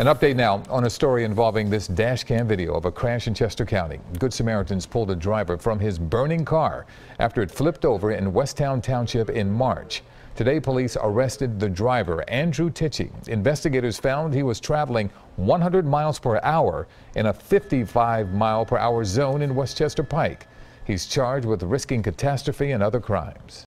An update now on a story involving this dashcam video of a crash in Chester County. Good Samaritans pulled a driver from his burning car after it flipped over in Westtown Township in March. Today, police arrested the driver, Andrew Titchy. Investigators found he was traveling 100 miles per hour in a 55 mile per hour zone in Westchester Pike. He's charged with risking catastrophe and other crimes.